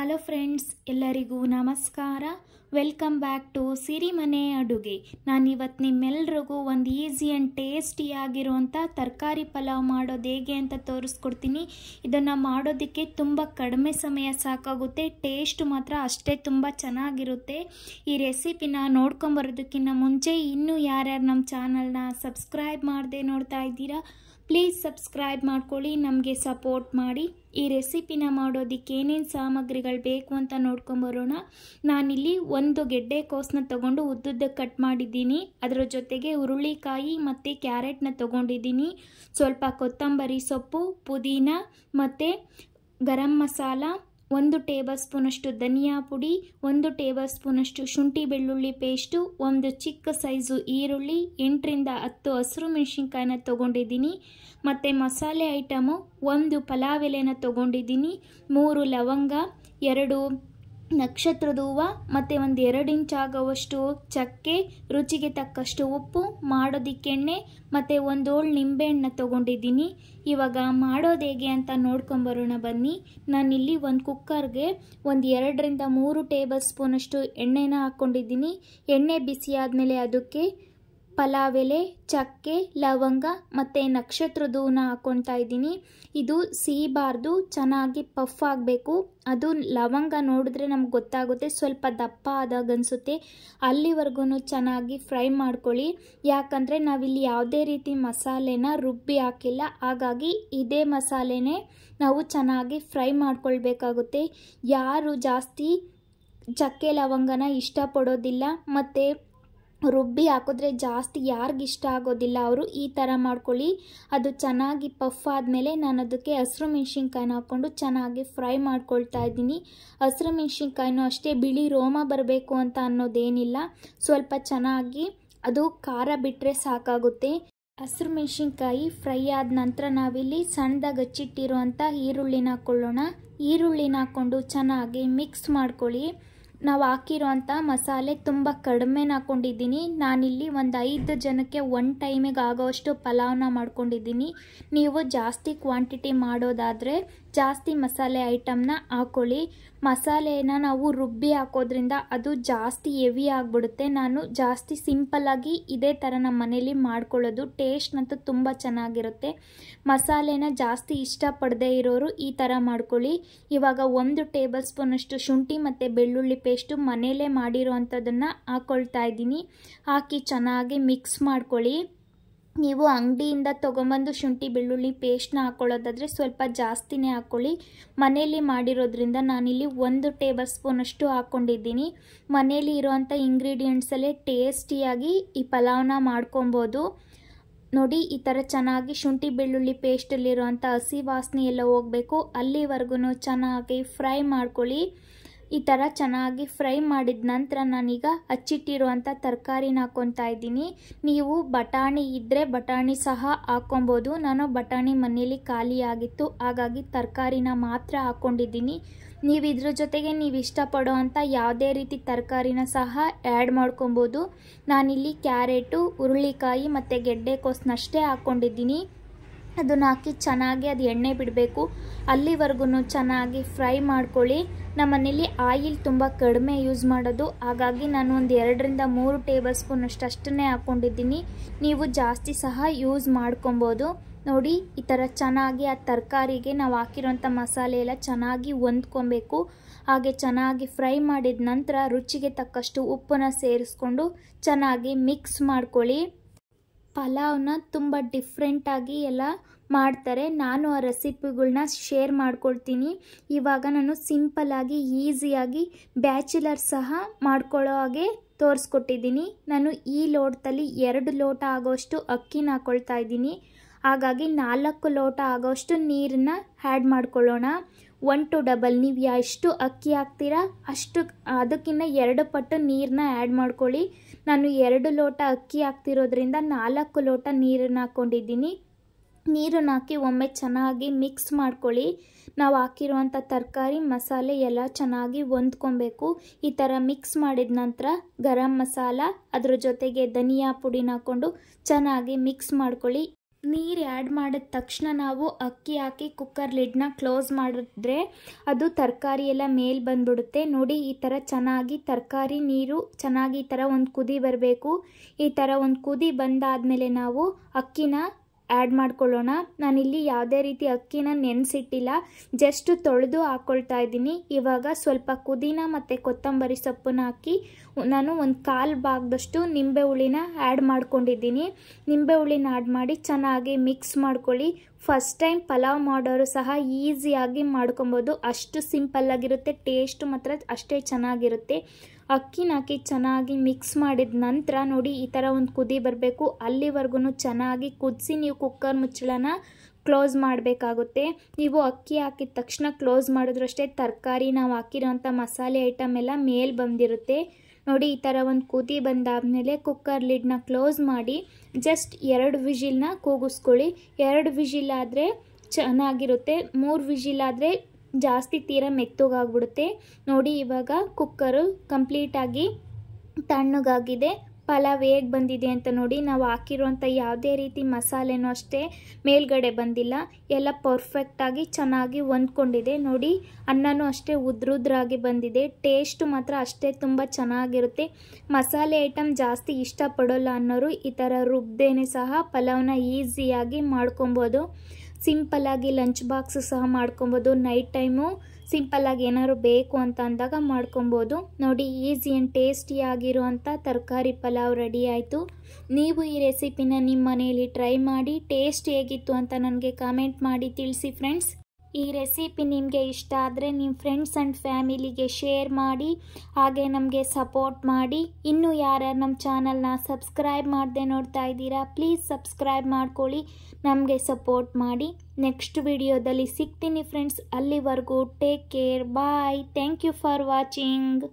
hello friends ಎಲ್ಲರಿಗೂ ನಮಸ್ಕಾರ welcome back to Sirimane ಅಡುಗೆ ನಾನಿವತ್ತು ನಿಮ್ಮೆಲ್ರಿಗೂ ಒಂದು ಈಸಿ ಆ್ಯಂಡ್ ಟೇಸ್ಟಿಯಾಗಿರುವಂಥ ತರಕಾರಿ ಪಲಾವ್ ಮಾಡೋದು ಹೇಗೆ ಅಂತ ತೋರಿಸ್ಕೊಡ್ತೀನಿ ಇದನ್ನು ಮಾಡೋದಕ್ಕೆ ತುಂಬ ಕಡಿಮೆ ಸಮಯ ಸಾಕಾಗುತ್ತೆ ಟೇಸ್ಟ್ ಮಾತ್ರ ಅಷ್ಟೇ ತುಂಬ ಚೆನ್ನಾಗಿರುತ್ತೆ ಈ ರೆಸಿಪಿನ ನೋಡ್ಕೊಂಬರೋದಕ್ಕಿಂತ ಮುಂಚೆ ಇನ್ನೂ ಯಾರ್ಯಾರು ನಮ್ಮ ಚಾನಲ್ನ ಸಬ್ಸ್ಕ್ರೈಬ್ ಮಾಡದೆ ನೋಡ್ತಾ ಇದ್ದೀರಾ ಪ್ಲೀಸ್ ಸಬ್ಸ್ಕ್ರೈಬ್ ಮಾಡ್ಕೊಳ್ಳಿ ನಮಗೆ ಸಪೋರ್ಟ್ ಮಾಡಿ ಈ ರೆಸಿಪಿನ ಮಾಡೋದಕ್ಕೆ ಏನೇನು ಸಾಮಗ್ರಿಗಳು ಬೇಕು ಅಂತ ನೋಡ್ಕೊಂಬರೋಣ ನಾನಿಲ್ಲಿ ಒಂದು ಗೆಡ್ಡೆ ಕೋಸನ್ನ ತೊಗೊಂಡು ಉದ್ದುದ್ದ ಕಟ್ ಮಾಡಿದ್ದೀನಿ ಅದರ ಜೊತೆಗೆ ಹುರುಳಿಕಾಯಿ ಮತ್ತು ಕ್ಯಾರೆಟ್ನ ತೊಗೊಂಡಿದ್ದೀನಿ ಸ್ವಲ್ಪ ಕೊತ್ತಂಬರಿ ಸೊಪ್ಪು ಪುದೀನ ಮತ್ತು ಗರಂ ಮಸಾಲ ಒಂದು ಟೇಬಲ್ ಸ್ಪೂನಷ್ಟು ಧನಿಯಾ ಪುಡಿ ಒಂದು ಟೇಬಲ್ ಸ್ಪೂನಷ್ಟು ಶುಂಠಿ ಬೆಳ್ಳುಳ್ಳಿ ಪೇಸ್ಟು ಒಂದು ಚಿಕ್ಕ ಸೈಜು ಈರುಳ್ಳಿ ಎಂಟರಿಂದ ಹತ್ತು ಹಸಿರು ಮೆಣಸಿನ್ಕಾಯಿನ ತೊಗೊಂಡಿದ್ದೀನಿ ಮತ್ತು ಮಸಾಲೆ ಐಟಮು ಒಂದು ಪಲಾವ್ ಎಲೆನ ತೊಗೊಂಡಿದ್ದೀನಿ ಮೂರು ಲವಂಗ ಎರಡು ಹೂವು ಮತ್ತು ಒಂದು ಎರಡು ಇಂಚ್ ಆಗೋವಷ್ಟು ಚಕ್ಕೆ ರುಚಿಗೆ ತಕ್ಕಷ್ಟು ಉಪ್ಪು ಮಾಡೋದಿಕ್ಕೆಣ್ಣೆ ಮತ್ತು ಒಂದು ಏಳು ನಿಂಬೆಹಣ್ಣು ತೊಗೊಂಡಿದ್ದೀನಿ ಇವಾಗ ಮಾಡೋದು ಹೇಗೆ ಅಂತ ನೋಡ್ಕೊಂಬರೋಣ ಬನ್ನಿ ನಾನಿಲ್ಲಿ ಒಂದು ಕುಕ್ಕರ್ಗೆ ಒಂದು ಎರಡರಿಂದ ಮೂರು ಟೇಬಲ್ ಸ್ಪೂನಷ್ಟು ಎಣ್ಣೆನ ಹಾಕ್ಕೊಂಡಿದ್ದೀನಿ ಎಣ್ಣೆ ಬಿಸಿ ಆದಮೇಲೆ ಅದಕ್ಕೆ ಪಲಾವೆಲೆ ಚಕ್ಕೆ ಲವಂಗ ಮತ್ತು ನಕ್ಷತ್ರದೂನ ಹಾಕ್ಕೊತಾ ಇದ್ದೀನಿ ಇದು ಸಿಹಿಬಾರ್ದು ಚೆನ್ನಾಗಿ ಪಫ್ ಆಗಬೇಕು ಅದು ಲವಂಗ ನೋಡಿದ್ರೆ ನಮ್ಗೆ ಗೊತ್ತಾಗುತ್ತೆ ಸ್ವಲ್ಪ ದಪ್ಪ ಆದಾಗ ಅನಿಸುತ್ತೆ ಅಲ್ಲಿವರೆಗೂ ಚೆನ್ನಾಗಿ ಫ್ರೈ ಮಾಡ್ಕೊಳ್ಳಿ ಯಾಕಂದರೆ ನಾವಿಲ್ಲಿ ಯಾವುದೇ ರೀತಿ ಮಸಾಲೆನ ರುಬ್ಬಿ ಹಾಕಿಲ್ಲ ಹಾಗಾಗಿ ಇದೇ ಮಸಾಲೆನೇ ನಾವು ಚೆನ್ನಾಗಿ ಫ್ರೈ ಮಾಡ್ಕೊಳ್ಬೇಕಾಗುತ್ತೆ ಯಾರು ಜಾಸ್ತಿ ಚಕ್ಕೆ ಲವಂಗನ ಇಷ್ಟಪಡೋದಿಲ್ಲ ಮತ್ತು ರುಬ್ಬಿ ಹಾಕಿದ್ರೆ ಜಾಸ್ತಿ ಇಷ್ಟ ಆಗೋದಿಲ್ಲ ಅವರು ಈ ಥರ ಮಾಡ್ಕೊಳ್ಳಿ ಅದು ಚೆನ್ನಾಗಿ ಪಫ್ ಆದಮೇಲೆ ನಾನು ಅದಕ್ಕೆ ಹಸಿರು ಮೆಣಸಿನ್ಕಾಯಿನ ಹಾಕ್ಕೊಂಡು ಚೆನ್ನಾಗಿ ಫ್ರೈ ಮಾಡ್ಕೊಳ್ತಾ ಇದ್ದೀನಿ ಹಸಿರು ಮೆಣಸಿನ್ಕಾಯಿನೂ ಅಷ್ಟೇ ಬಿಳಿ ರೋಮ ಬರಬೇಕು ಅಂತ ಅನ್ನೋದೇನಿಲ್ಲ ಸ್ವಲ್ಪ ಚೆನ್ನಾಗಿ ಅದು ಖಾರ ಬಿಟ್ಟರೆ ಸಾಕಾಗುತ್ತೆ ಹಸಿರು ಮೆಣಸಿನ್ಕಾಯಿ ಫ್ರೈ ಆದ ನಂತರ ನಾವಿಲ್ಲಿ ಸಣ್ಣದಾಗಿ ಹಚ್ಚಿಟ್ಟಿರುವಂಥ ಈರುಳ್ಳಿನ ಹಾಕ್ಕೊಳ್ಳೋಣ ಈರುಳ್ಳಿನ ಹಾಕ್ಕೊಂಡು ಚೆನ್ನಾಗಿ ಮಿಕ್ಸ್ ಮಾಡ್ಕೊಳ್ಳಿ ನಾವು ಹಾಕಿರೋಂಥ ಮಸಾಲೆ ತುಂಬ ಕಡಿಮೆನ ಹಾಕ್ಕೊಂಡಿದ್ದೀನಿ ನಾನಿಲ್ಲಿ ಒಂದು ಐದು ಜನಕ್ಕೆ ಒನ್ ಟೈಮಿಗೆ ಆಗೋವಷ್ಟು ಪಲಾವ್ನ ಮಾಡ್ಕೊಂಡಿದ್ದೀನಿ ನೀವು ಜಾಸ್ತಿ ಕ್ವಾಂಟಿಟಿ ಮಾಡೋದಾದರೆ ಜಾಸ್ತಿ ಮಸಾಲೆ ಐಟಮ್ನ ಹಾಕ್ಕೊಳ್ಳಿ ಮಸಾಲೆನ ನಾವು ರುಬ್ಬಿ ಹಾಕೋದ್ರಿಂದ ಅದು ಜಾಸ್ತಿ ಹೆವಿ ಆಗಿಬಿಡುತ್ತೆ ನಾನು ಜಾಸ್ತಿ ಸಿಂಪಲ್ಲಾಗಿ ಇದೇ ಥರ ನಮ್ಮ ಮನೇಲಿ ಮಾಡ್ಕೊಳ್ಳೋದು ಟೇಸ್ಟ್ನಂತೂ ತುಂಬ ಚೆನ್ನಾಗಿರುತ್ತೆ ಮಸಾಲೆನ ಜಾಸ್ತಿ ಇಷ್ಟಪಡದೇ ಇರೋರು ಈ ಥರ ಮಾಡ್ಕೊಳ್ಳಿ ಇವಾಗ ಒಂದು ಟೇಬಲ್ ಸ್ಪೂನಷ್ಟು ಶುಂಠಿ ಮತ್ತು ಬೆಳ್ಳುಳ್ಳಿ ಪೇಸ್ಟು ಮನೆಯಲ್ಲೇ ಮಾಡಿರೋವಂಥದ್ದನ್ನು ಹಾಕ್ಕೊಳ್ತಾ ಇದ್ದೀನಿ ಹಾಕಿ ಚೆನ್ನಾಗಿ ಮಿಕ್ಸ್ ಮಾಡ್ಕೊಳ್ಳಿ ನೀವು ಅಂಗಡಿಯಿಂದ ತೊಗೊಂಬಂದು ಶುಂಠಿ ಬೆಳ್ಳುಳ್ಳಿ ಪೇಸ್ಟ್ನ ಹಾಕ್ಕೊಳ್ಳೋದಾದರೆ ಸ್ವಲ್ಪ ಜಾಸ್ತಿನೇ ಹಾಕ್ಕೊಳ್ಳಿ ಮನೆಯಲ್ಲಿ ಮಾಡಿರೋದ್ರಿಂದ ನಾನಿಲ್ಲಿ ಒಂದು ಟೇಬಲ್ ಸ್ಪೂನಷ್ಟು ಹಾಕ್ಕೊಂಡಿದ್ದೀನಿ ಮನೆಯಲ್ಲಿ ಇರೋವಂಥ ಇಂಗ್ರೀಡಿಯೆಂಟ್ಸಲ್ಲೇ ಟೇಸ್ಟಿಯಾಗಿ ಈ ಪಲಾವ್ನ ಮಾಡ್ಕೊಬೋದು ನೋಡಿ ಈ ಥರ ಚೆನ್ನಾಗಿ ಶುಂಠಿ ಬೆಳ್ಳುಳ್ಳಿ ಪೇಸ್ಟಲ್ಲಿರುವಂಥ ಹಸಿ ವಾಸನೆ ಎಲ್ಲ ಹೋಗಬೇಕು ಅಲ್ಲಿವರೆಗೂ ಚೆನ್ನಾಗಿ ಫ್ರೈ ಮಾಡ್ಕೊಳ್ಳಿ ಈ ಥರ ಚೆನ್ನಾಗಿ ಫ್ರೈ ಮಾಡಿದ ನಂತರ ನಾನೀಗ ಹಚ್ಚಿಟ್ಟಿರುವಂಥ ತರಕಾರಿನ ಹಾಕ್ಕೊತಾ ಇದ್ದೀನಿ ನೀವು ಬಟಾಣಿ ಇದ್ದರೆ ಬಟಾಣಿ ಸಹ ಹಾಕ್ಕೊಬೋದು ನಾನು ಬಟಾಣಿ ಮನೇಲಿ ಖಾಲಿಯಾಗಿತ್ತು ಹಾಗಾಗಿ ತರಕಾರಿನ ಮಾತ್ರ ಹಾಕ್ಕೊಂಡಿದ್ದೀನಿ ನೀವು ಇದ್ರ ಜೊತೆಗೆ ನೀವು ಇಷ್ಟಪಡೋ ಅಂಥ ಯಾವುದೇ ರೀತಿ ತರಕಾರಿನ ಸಹ ಆ್ಯಡ್ ಮಾಡ್ಕೊಬೋದು ನಾನಿಲ್ಲಿ ಕ್ಯಾರೆಟು ಹುರುಳಿಕಾಯಿ ಮತ್ತು ಗೆಡ್ಡೆಕೋಸನ್ನಷ್ಟೇ ಹಾಕ್ಕೊಂಡಿದ್ದೀನಿ ಅದನ್ನು ಹಾಕಿ ಚೆನ್ನಾಗಿ ಅದು ಎಣ್ಣೆ ಬಿಡಬೇಕು ಅಲ್ಲಿವರೆಗೂ ಚೆನ್ನಾಗಿ ಫ್ರೈ ಮಾಡ್ಕೊಳ್ಳಿ ನಮ್ಮ ಮನೇಲಿ ಆಯಿಲ್ ತುಂಬ ಕಡಿಮೆ ಯೂಸ್ ಮಾಡೋದು ಹಾಗಾಗಿ ನಾನು ಒಂದು ಎರಡರಿಂದ ಮೂರು ಟೇಬಲ್ ಸ್ಪೂನ್ ಅಷ್ಟನ್ನೇ ಹಾಕ್ಕೊಂಡಿದ್ದೀನಿ ನೀವು ಜಾಸ್ತಿ ಸಹ ಯೂಸ್ ಮಾಡ್ಕೊಬೋದು ನೋಡಿ ಈ ಥರ ಚೆನ್ನಾಗಿ ಆ ತರಕಾರಿಗೆ ನಾವು ಹಾಕಿರೋಂಥ ಮಸಾಲೆ ಎಲ್ಲ ಚೆನ್ನಾಗಿ ಹೊಂದ್ಕೊಬೇಕು ಹಾಗೆ ಚೆನ್ನಾಗಿ ಫ್ರೈ ಮಾಡಿದ ನಂತರ ರುಚಿಗೆ ತಕ್ಕಷ್ಟು ಉಪ್ಪನ್ನು ಸೇರಿಸ್ಕೊಂಡು ಚೆನ್ನಾಗಿ ಮಿಕ್ಸ್ ಮಾಡ್ಕೊಳ್ಳಿ ಪಲಾವನ್ನ ತುಂಬ ಡಿಫ್ರೆಂಟಾಗಿ ಎಲ್ಲ ಮಾಡ್ತಾರೆ ನಾನು ಆ ರೆಸಿಪಿಗಳನ್ನ ಶೇರ್ ಮಾಡ್ಕೊಳ್ತೀನಿ ಇವಾಗ ನಾನು ಸಿಂಪಲ್ಲಾಗಿ ಈಸಿಯಾಗಿ ಬ್ಯಾಚುಲರ್ ಸಹ ಮಾಡ್ಕೊಳ್ಳೋ ಹಾಗೆ ತೋರಿಸ್ಕೊಟ್ಟಿದ್ದೀನಿ ನಾನು ಈ ಲೋಟದಲ್ಲಿ ಎರಡು ಲೋಟ ಆಗೋಷ್ಟು ಅಕ್ಕಿನ ಹಾಕ್ಕೊಳ್ತಾ ಇದ್ದೀನಿ ಹಾಗಾಗಿ ನಾಲ್ಕು ಲೋಟ ಆಗೋಷ್ಟು ನೀರನ್ನ ಆ್ಯಡ್ ಮಾಡ್ಕೊಳ್ಳೋಣ ಒನ್ ಟು ಡಬಲ್ ನೀವು ಎಷ್ಟು ಅಕ್ಕಿ ಹಾಕ್ತೀರಾ ಅಷ್ಟು ಅದಕ್ಕಿಂತ ಎರಡು ಪಟ್ಟು ನೀರನ್ನ ಆ್ಯಡ್ ಮಾಡ್ಕೊಳ್ಳಿ ನಾನು ಎರಡು ಲೋಟ ಅಕ್ಕಿ ಹಾಕ್ತಿರೋದ್ರಿಂದ ನಾಲ್ಕು ಲೋಟ ನೀರನ್ನು ಹಾಕ್ಕೊಂಡಿದ್ದೀನಿ ನೀರನ್ನು ಹಾಕಿ ಒಮ್ಮೆ ಚೆನ್ನಾಗಿ ಮಿಕ್ಸ್ ಮಾಡ್ಕೊಳ್ಳಿ ನಾವು ಹಾಕಿರುವಂಥ ತರಕಾರಿ ಮಸಾಲೆ ಎಲ್ಲ ಚೆನ್ನಾಗಿ ಹೊಂದ್ಕೊಬೇಕು ಈ ಥರ ಮಿಕ್ಸ್ ಮಾಡಿದ ನಂತರ ಗರಂ ಮಸಾಲ ಅದ್ರ ಜೊತೆಗೆ ಧನಿಯಾ ಪುಡಿನ ಹಾಕ್ಕೊಂಡು ಚೆನ್ನಾಗಿ ಮಿಕ್ಸ್ ಮಾಡ್ಕೊಳ್ಳಿ ನೀರು ಆ್ಯಡ್ ಮಾಡಿದ ತಕ್ಷಣ ನಾವು ಅಕ್ಕಿ ಹಾಕಿ ಕುಕ್ಕರ್ ಲಿಡ್ನ ಕ್ಲೋಸ್ ಮಾಡಿದ್ರೆ ಅದು ತರಕಾರಿ ಎಲ್ಲ ಮೇಲೆ ಬಂದ್ಬಿಡುತ್ತೆ ನೋಡಿ ಈ ಥರ ಚೆನ್ನಾಗಿ ತರಕಾರಿ ನೀರು ಚೆನ್ನಾಗಿ ಈ ಥರ ಒಂದು ಕುದಿ ಬರಬೇಕು ಈ ಥರ ಒಂದು ಕುದಿ ಬಂದಾದಮೇಲೆ ನಾವು ಅಕ್ಕಿನ ಆ್ಯಡ್ ಮಾಡ್ಕೊಳ್ಳೋಣ ನಾನಿಲ್ಲಿ ಯಾವುದೇ ರೀತಿ ಅಕ್ಕಿನ ನೆನೆಸಿಟ್ಟಿಲ್ಲ ಜಸ್ಟ್ ತೊಳೆದು ಹಾಕ್ಕೊಳ್ತಾ ಇದ್ದೀನಿ ಇವಾಗ ಸ್ವಲ್ಪ ಕುದೀನ ಮತ್ತು ಕೊತ್ತಂಬರಿ ಸೊಪ್ಪನ್ನ ಹಾಕಿ ನಾನು ಒಂದು ಕಾಲು ಭಾಗದಷ್ಟು ನಿಂಬೆ ಹುಳಿನ ಆ್ಯಡ್ ಮಾಡ್ಕೊಂಡಿದ್ದೀನಿ ನಿಂಬೆ ಹುಳಿನ ಆ್ಯಡ್ ಮಾಡಿ ಚೆನ್ನಾಗಿ ಮಿಕ್ಸ್ ಮಾಡ್ಕೊಳ್ಳಿ ಫಸ್ಟ್ ಟೈಮ್ ಪಲಾವ್ ಮಾಡೋರು ಸಹ ಈಸಿಯಾಗಿ ಮಾಡ್ಕೊಬೋದು ಅಷ್ಟು ಸಿಂಪಲ್ಲಾಗಿರುತ್ತೆ ಟೇಸ್ಟ್ ಮಾತ್ರ ಅಷ್ಟೇ ಚೆನ್ನಾಗಿರುತ್ತೆ ಅಕ್ಕಿನ ಹಾಕಿ ಚೆನ್ನಾಗಿ ಮಿಕ್ಸ್ ಮಾಡಿದ ನಂತರ ನೋಡಿ ಈ ಥರ ಒಂದು ಕುದಿ ಬರಬೇಕು ಅಲ್ಲಿವರೆಗೂ ಚೆನ್ನಾಗಿ ಕುದಿಸಿ ನೀವು ಕುಕ್ಕರ್ ಮುಚ್ಚಳನ ಕ್ಲೋಸ್ ಮಾಡಬೇಕಾಗುತ್ತೆ ನೀವು ಅಕ್ಕಿ ಹಾಕಿದ ತಕ್ಷಣ ಕ್ಲೋಸ್ ಮಾಡಿದ್ರಷ್ಟೇ ತರಕಾರಿ ನಾವು ಹಾಕಿರೋವಂಥ ಮಸಾಲೆ ಐಟಮ್ ಎಲ್ಲ ಮೇಲೆ ಬಂದಿರುತ್ತೆ ನೋಡಿ ಈ ಥರ ಒಂದು ಬಂದಾದ ಬಂದಾದಮೇಲೆ ಕುಕ್ಕರ್ ಲಿಡ್ನ ಕ್ಲೋಸ್ ಮಾಡಿ ಜಸ್ಟ್ ಎರಡು ವಿಜಿಲ್ನ ಕೂಗಿಸ್ಕೊಳ್ಳಿ ಎರಡು ಆದರೆ ಚೆನ್ನಾಗಿರುತ್ತೆ ಮೂರು ಆದರೆ ಜಾಸ್ತಿ ತೀರ ಮೆತ್ತಗಾಗ್ಬಿಡುತ್ತೆ ನೋಡಿ ಇವಾಗ ಕುಕ್ಕರು ಕಂಪ್ಲೀಟಾಗಿ ತಣ್ಣಗಾಗಿದೆ ಪಲಾವ್ ಹೇಗೆ ಬಂದಿದೆ ಅಂತ ನೋಡಿ ನಾವು ಹಾಕಿರುವಂಥ ಯಾವುದೇ ರೀತಿ ಮಸಾಲೆನೂ ಅಷ್ಟೇ ಮೇಲ್ಗಡೆ ಬಂದಿಲ್ಲ ಎಲ್ಲ ಪರ್ಫೆಕ್ಟಾಗಿ ಚೆನ್ನಾಗಿ ಹೊಂದ್ಕೊಂಡಿದೆ ನೋಡಿ ಅನ್ನನೂ ಅಷ್ಟೇ ಉದ್ರುದ್ರಾಗಿ ಬಂದಿದೆ ಟೇಸ್ಟ್ ಮಾತ್ರ ಅಷ್ಟೇ ತುಂಬ ಚೆನ್ನಾಗಿರುತ್ತೆ ಮಸಾಲೆ ಐಟಮ್ ಜಾಸ್ತಿ ಇಷ್ಟಪಡೋಲ್ಲ ಅನ್ನೋರು ಈ ಥರ ರುಬ್ದೇನೆ ಸಹ ಪಲಾವ್ನ ಈಸಿಯಾಗಿ ಮಾಡ್ಕೊಬೋದು ಸಿಂಪಲ್ಲಾಗಿ ಲಂಚ್ ಬಾಕ್ಸ್ ಸಹ ಮಾಡ್ಕೊಬೋದು ನೈಟ್ ಟೈಮು ಸಿಂಪಲ್ಲಾಗಿ ಏನಾದ್ರು ಬೇಕು ಅಂತ ಅಂದಾಗ ಮಾಡ್ಕೊಬೋದು ನೋಡಿ ಈಸಿ ಆ್ಯಂಡ್ ಟೇಸ್ಟಿಯಾಗಿರುವಂಥ ತರಕಾರಿ ಪಲಾವ್ ರೆಡಿ ಆಯಿತು ನೀವು ಈ ರೆಸಿಪಿನ ನಿಮ್ಮ ಮನೆಯಲ್ಲಿ ಟ್ರೈ ಮಾಡಿ ಟೇಸ್ಟ್ ಹೇಗಿತ್ತು ಅಂತ ನನಗೆ ಕಾಮೆಂಟ್ ಮಾಡಿ ತಿಳಿಸಿ ಫ್ರೆಂಡ್ಸ್ ಈ ರೆಸಿಪಿ ನಿಮಗೆ ಇಷ್ಟ ಆದರೆ ನಿಮ್ಮ ಫ್ರೆಂಡ್ಸ್ ಆ್ಯಂಡ್ ಫ್ಯಾಮಿಲಿಗೆ ಶೇರ್ ಮಾಡಿ ಹಾಗೆ ನಮಗೆ ಸಪೋರ್ಟ್ ಮಾಡಿ ಇನ್ನೂ ಯಾರ್ಯಾರು ನಮ್ಮ ಚಾನಲ್ನ ಸಬ್ಸ್ಕ್ರೈಬ್ ಮಾಡದೆ ನೋಡ್ತಾ ಇದ್ದೀರಾ ಪ್ಲೀಸ್ ಸಬ್ಸ್ಕ್ರೈಬ್ ಮಾಡ್ಕೊಳ್ಳಿ ನಮಗೆ ಸಪೋರ್ಟ್ ಮಾಡಿ ನೆಕ್ಸ್ಟ್ ವಿಡಿಯೋದಲ್ಲಿ ಸಿಗ್ತೀನಿ ಫ್ರೆಂಡ್ಸ್ ಅಲ್ಲಿವರೆಗೂ take care bye thank you for watching